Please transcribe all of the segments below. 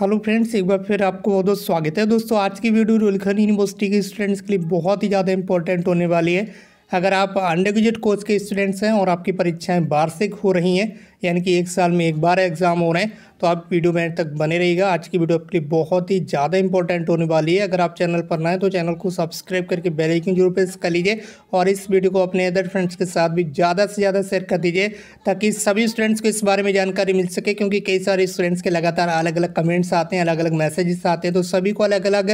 hello friends एक बार फिर आपको बहुत बहुत स्वागत है दोस्तों आज की वीडियो रोलखंड यूनिवर्सिटी के स्टूडेंट्स के लिए बहुत ही ज़्यादा इंपॉर्टेंट होने वाली है अगर आप अंडर ग्रेजुएट कोर्स के स्टूडेंट्स हैं और आपकी परीक्षाएं वार्षिक हो रही हैं यानी कि एक साल में एक बार एग्ज़ाम हो रहे हैं तो आप वीडियो में तक बने रहिएगा आज की वीडियो आपके लिए बहुत ही ज़्यादा इंपॉर्टेंट होने वाली है अगर आप चैनल पर नए तो चैनल को सब्सक्राइब करके बेल आइकन जरूर प्रेस कर लीजिए और इस वीडियो को अपने अदर फ्रेंड्स के साथ भी ज़्यादा से ज़्यादा शेयर कर दीजिए ताकि सभी स्टूडेंट्स को इस बारे में जानकारी मिल सके क्योंकि कई सारे स्टूडेंट्स के लगातार अलग अलग कमेंट्स आते हैं अलग अलग मैसेजेस आते हैं तो सभी को अलग अलग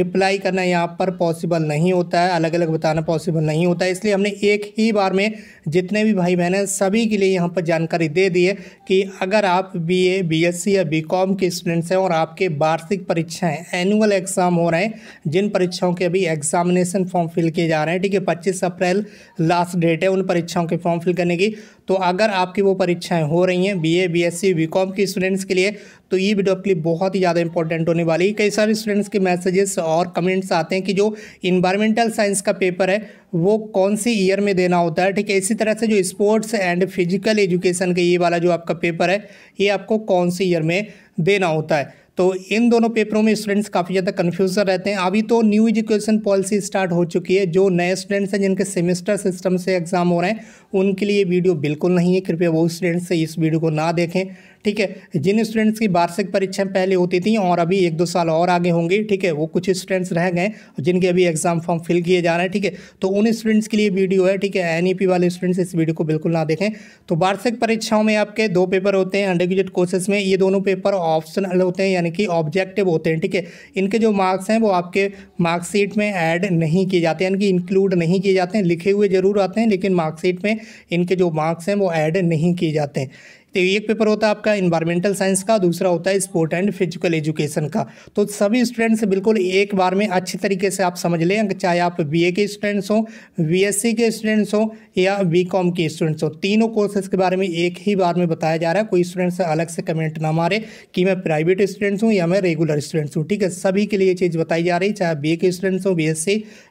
रिप्लाई करना यहाँ पर पॉसिबल नहीं होता है अलग अलग बताना पॉसिबल नहीं होता है इसलिए हमने एक ही बार में जितने भी भाई बहन हैं सभी के लिए यहाँ पर जानकारी दे दी है कि अगर आप बीए, बीएससी या बीकॉम के स्टूडेंट्स हैं और आपके वार्षिक परीक्षाएं एनुअल एग्ज़ाम हो रहे हैं जिन परीक्षाओं के अभी एग्जामिनेशन फॉर्म फिल किए जा रहे हैं ठीक है पच्चीस अप्रैल लास्ट डेट है उन परीक्षाओं के फॉर्म फिल करने की तो अगर आपकी वो परीक्षाएं हो रही हैं B A B S C B com के स्टूडेंट्स के लिए तो ये वीडियो आपके लिए बहुत ही ज़्यादा इंपॉर्टेंट होने वाली है कई सारे स्टूडेंट्स के मैसेजेस और कमेंट्स आते हैं कि जो इन्वायरमेंटल साइंस का पेपर है वो कौन सी ईयर में देना होता है ठीक है इसी तरह से जो स्पोर्ट्स एंड फिजिकल एजुकेशन का ये वाला जो आपका पेपर है ये आपको कौन सी ईयर में देना होता है तो इन दोनों पेपरों में स्टूडेंट्स काफ़ी ज़्यादा कन्फ्यूज़र रहते हैं अभी तो न्यू एजुकेशन पॉलिसी स्टार्ट हो चुकी है जो नए स्टूडेंट्स हैं जिनके सेमेस्टर सिस्टम से एग्ज़ाम हो रहे हैं उनके लिए वीडियो बिल्कुल नहीं है कृपया वो स्टूडेंट्स से इस वीडियो को ना देखें ठीक है जिन स्टूडेंट्स की वार्षिक परीक्षाएं पहले होती थी और अभी एक दो साल और आगे होंगी ठीक है वो कुछ स्टूडेंट्स रह गए जिनके अभी एग्जाम फॉर्म फिल किए जा रहे हैं ठीक है तो उन स्टूडेंट्स के लिए वीडियो है ठीक है एन e वाले स्टूडेंट्स इस वीडियो को बिल्कुल ना देखें तो वार्षिक परीक्षाओं में आपके दो पेपर होते हैं अंडर ग्रेजुएट कोर्सेस में ये दोनों पेपर ऑप्शनल होते हैं यानी कि ऑब्जेक्टिव होते हैं ठीक है इनके जो मार्क्स हैं वो आपके मार्क्सीट में ऐड नहीं किए जाते यानी कि इंक्लूड नहीं किए जाते हैं लिखे हुए जरूर आते हैं लेकिन मार्क्सीट में इनके जो मार्क्स हैं वो ऐड नहीं किए जाते हैं तो एक पेपर होता है आपका इन्वायरमेंटल साइंस का दूसरा होता है स्पोर्ट एंड फिजिकल एजुकेशन का तो सभी स्टूडेंट्स बिल्कुल एक बार में अच्छे तरीके से आप समझ लें चाहे आप बी के स्टूडेंट्स हों बी के स्टूडेंट्स हों या बी के स्टूडेंट्स हों तीनों कोर्सेज के बारे में एक ही बार में बताया जा रहा है कोई स्टूडेंट्स अलग से कमेंट ना मारे कि मैं प्राइवेट स्टूडेंट्स हूँ या मैं रेगुलर स्टूडेंट्स हूँ ठीक है सभी के लिए चीज़ बताई जा रही है चाहे बी के स्टूडेंट्स हों बी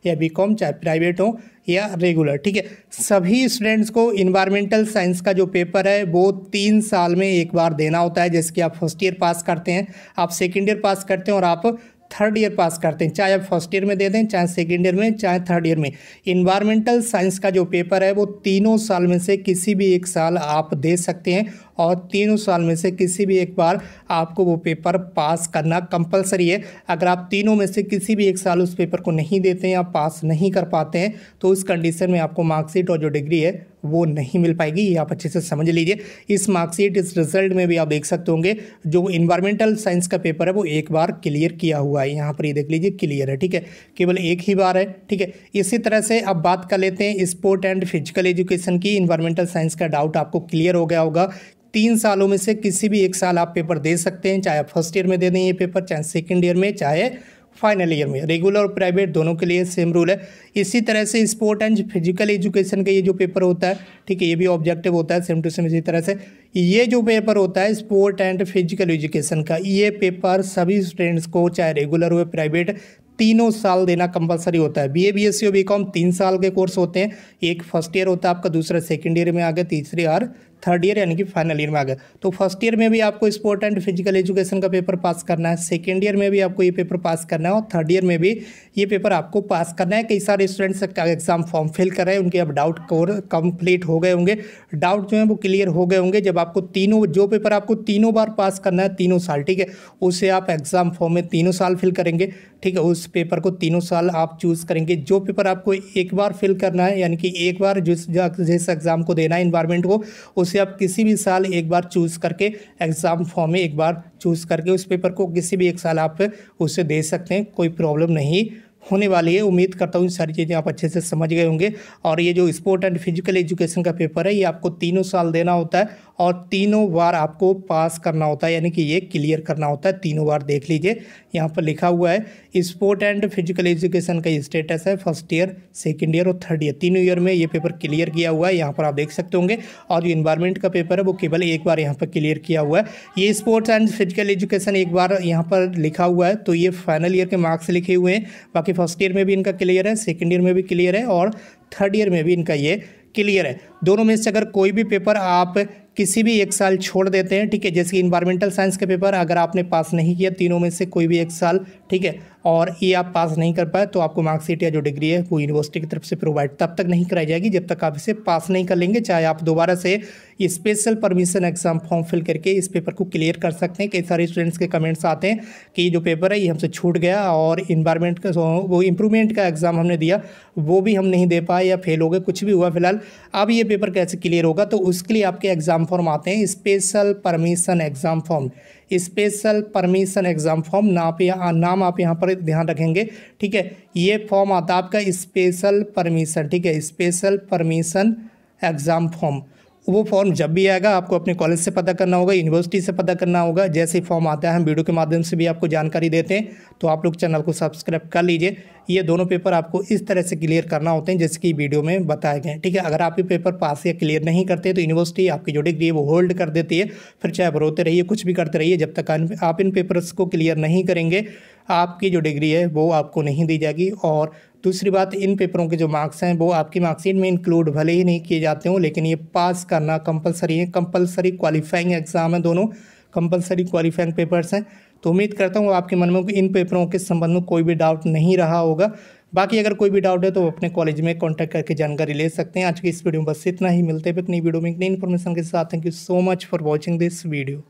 या बी चाहे प्राइवेट हों या रेगुलर ठीक है सभी स्टूडेंट्स को इन्वायरमेंटल साइंस का जो पेपर है वो तीन साल में एक बार देना होता है जैसे कि आप फर्स्ट ईयर पास करते हैं आप सेकेंड ईयर पास करते हैं और आप थर्ड ईयर पास करते हैं चाहे आप फर्स्ट ईयर में दे दें चाहे सेकेंड ईयर में चाहे थर्ड ईयर में इन्वायरमेंटल साइंस का जो पेपर है वो तीनों साल में से किसी भी एक साल आप दे सकते हैं और तीनों साल में से किसी भी एक बार आपको वो पेपर पास करना कंपलसरी है अगर आप तीनों में से किसी भी एक साल उस पेपर को नहीं देते हैं या पास नहीं कर पाते हैं तो उस कंडीशन में आपको मार्कशीट और जो डिग्री है वो नहीं मिल पाएगी ये आप अच्छे से समझ लीजिए इस मार्कशीट इस रिजल्ट में भी आप देख सकते होंगे जो इन्वायरमेंटल साइंस का पेपर है वो एक बार क्लियर किया हुआ है यहाँ पर ये देख लीजिए क्लियर है ठीक है केवल एक ही बार है ठीक है इसी तरह से अब बात कर लेते हैं स्पोर्ट एंड फिजिकल एजुकेशन की इन्वायरमेंटल साइंस का डाउट आपको क्लियर हो गया होगा तीन सालों में से किसी भी एक साल आप पेपर दे सकते हैं चाहे आप फर्स्ट ईयर में दे दें ये पेपर चाहे सेकेंड ईयर में चाहे फाइनल ईयर में रेगुलर और प्राइवेट दोनों के लिए सेम रूल है इसी तरह से स्पोर्ट एंड फिजिकल एजुकेशन का ये जो पेपर होता है ठीक है ये भी ऑब्जेक्टिव होता है सेम टू सेम इसी तरह से ये जो पेपर होता है स्पोर्ट एंड फिजिकल एजुकेशन का ये पेपर सभी स्टूडेंट्स को चाहे रेगुलर हो प्राइवेट तीनों साल देना कंपलसरी होता है B B A S C और कॉम तीन साल के कोर्स होते हैं एक फर्स्ट ईयर होता है आपका दूसरा सेकेंड ईयर में आ गया तीसरे और थर्ड ईयर यानी कि फाइनल ईयर में आ गए तो फर्स्ट ईयर में भी आपको स्पोर्ट एंड फिजिकल एजुकेशन का पेपर पास करना है सेकेंड ईयर में भी आपको ये पेपर पास करना है और थर्ड ईयर में भी ये पेपर आपको पास करना है कई सारे स्टूडेंट्स एग्जाम फॉर्म फिल कर रहे हैं उनके अब डाउट कोर कंप्लीट हो गए होंगे डाउट जो है वो क्लियर हो गए होंगे जब आपको तीनों जो पेपर आपको तीनों बार पास करना है तीनों साल ठीक है उसे आप एग्ज़ाम फॉर्म में तीनों साल फिल करेंगे ठीक है उस पेपर को तीनों साल आप चूज़ करेंगे जो पेपर आपको एक बार फिल करना है यानी कि एक बार जिस जिस एग्ज़ाम को देना है इन्वायरमेंट को उसे आप किसी भी साल एक बार चूज़ करके एग्ज़ाम फॉर्म में एक बार चूज़ करके उस पेपर को किसी भी एक साल आप उसे दे सकते हैं कोई प्रॉब्लम नहीं होने वाली है उम्मीद करता हूँ सारी चीज़ें आप अच्छे से समझ गए होंगे और ये जो स्पोर्ट एंड फिजिकल एजुकेशन का पेपर है ये आपको तीनों साल देना होता है और तीनों बार आपको पास करना होता है यानी कि ये क्लियर करना होता है तीनों बार देख लीजिए यहाँ पर लिखा हुआ है स्पोर्ट एंड फिजिकल एजुकेशन का स्टेटस है फर्स्ट ईयर सेकेंड ईयर और थर्ड ईयर तीनों ईयर में ये पेपर क्लियर किया हुआ है यहाँ पर आप देख सकते होंगे और जो इन्वायरमेंट का पेपर है वो केवल एक बार यहाँ पर क्लियर किया हुआ है ये स्पोर्ट्स एंड फिजिकल एजुकेशन एक बार यहाँ पर लिखा हुआ है तो ये फाइनल ईयर के मार्क्स लिखे हुए हैं बाकी फर्स्ट ईयर में भी इनका क्लियर है सेकेंड ईयर में भी क्लियर है और थर्ड ईयर में भी इनका ये क्लियर है दोनों में से अगर कोई भी पेपर आप किसी भी एक साल छोड़ देते हैं ठीक है जैसे कि इन्वायरमेंटल साइंस के पेपर अगर आपने पास नहीं किया तीनों में से कोई भी एक साल ठीक है और ये आप पास नहीं कर पाए तो आपको मार्कशीट या जो डिग्री है वो यूनिवर्सिटी की तरफ से प्रोवाइड तब तक नहीं कराई जाएगी जब तक आप इसे पास नहीं कर लेंगे चाहे आप दोबारा से special permission exam form fill करके इस पेपर को क्लियर कर सकते हैं कई सारे स्टूडेंट्स के कमेंट्स आते हैं कि जो पेपर है ये हमसे छूट गया और इन्वायरमेंट का वो इम्प्रूवमेंट का एग्ज़ाम हमने दिया वो भी हम नहीं दे पाए या फेल हो गए कुछ भी हुआ फिलहाल अब ये पेपर कैसे क्लियर होगा तो उसके लिए आपके एग्ज़ाम फॉर्म आते हैं special permission exam form special permission exam form ना आप यहाँ नाम आप यहाँ पर ध्यान रखेंगे ठीक है ये फॉर्म आता है आपका स्पेशल परमिशन ठीक है स्पेशल परमिशन एग्ज़ाम फॉर्म वो फॉर्म जब भी आएगा आपको अपने कॉलेज से पता करना होगा यूनिवर्सिटी से पता करना होगा जैसे फॉर्म आता है हम वीडियो के माध्यम से भी आपको जानकारी देते हैं तो आप लोग चैनल को सब्सक्राइब कर लीजिए ये दोनों पेपर आपको इस तरह से क्लियर करना होते हैं जैसे कि वीडियो में बताए गए ठीक है अगर आप ये पेपर पास या क्लियर नहीं करते तो यूनिवर्सिटी आपकी जो डिग्री है वो होल्ड कर देती है फिर चाहे आप रोते रहिए कुछ भी करते रहिए जब तक आप इन पेपर्स को क्लियर नहीं करेंगे आपकी जो डिग्री है वो आपको नहीं दी जाएगी और दूसरी बात इन पेपरों के जो मार्क्स हैं वो आपकी मार्कशीट में इंक्लूड भले ही नहीं किए जाते हों लेकिन ये पास करना कंपलसरी है कंपलसरी क्वालिफाइंग एग्ज़ाम है दोनों कंपलसरी क्वालिफाइंग पेपर्स हैं तो उम्मीद करता हूँ आपके मन में इन पेपरों के संबंध में कोई भी डाउट नहीं रहा होगा बाकी अगर कोई भी डाउट है तो अपने कॉलेज में कॉन्टैक्ट करके जानकारी ले सकते हैं आज की इस वीडियो में बस इतना ही मिलते हैं अपनी वीडियो में नई इन्फॉर्मेशन के साथ thank you so much for watching this video